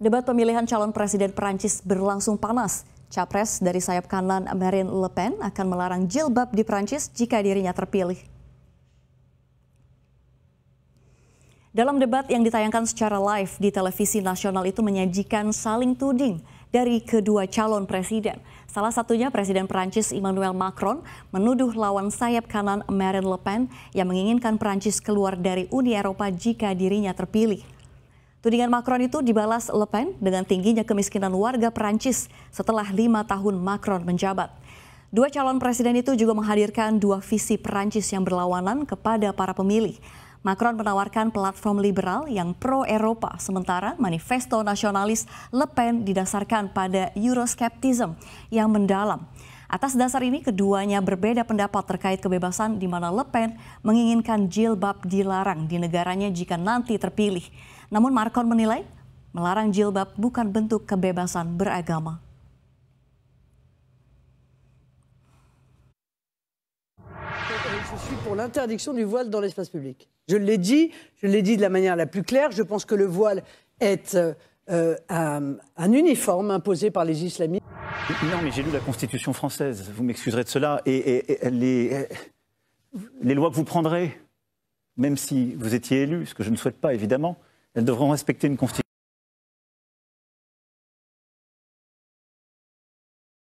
Debat pemilihan calon presiden Perancis berlangsung panas. Capres dari sayap kanan Marine Le Pen akan melarang jilbab di Perancis jika dirinya terpilih. Dalam debat yang ditayangkan secara live di televisi nasional itu menyajikan saling tuding dari kedua calon presiden. Salah satunya Presiden Perancis Emmanuel Macron menuduh lawan sayap kanan Marine Le Pen yang menginginkan Perancis keluar dari Uni Eropa jika dirinya terpilih. Tudingan Macron itu dibalas Le Pen dengan tingginya kemiskinan warga Perancis setelah lima tahun Macron menjabat. Dua calon presiden itu juga menghadirkan dua visi Perancis yang berlawanan kepada para pemilih. Macron menawarkan platform liberal yang pro-Eropa, sementara manifesto nasionalis Le Pen didasarkan pada Euroskeptism yang mendalam. Atas dasar ini, keduanya berbeda pendapat terkait kebebasan di mana Le Pen menginginkan jilbab dilarang di negaranya jika nanti terpilih. Je suis pour l'interdiction du voile dans l'espace public. Je l'ai dit, je l'ai dit de la manière la plus claire. Je pense que le voile est euh, euh, un, uniforme imposé par les islamistes. Non, mais j'ai lu la Constitution française. Vous m'excuserez de cela. Et, les, les lois que vous prendrez, même si vous étiez élu, ce que je ne souhaite pas évidemment, elles devront respecter une constitution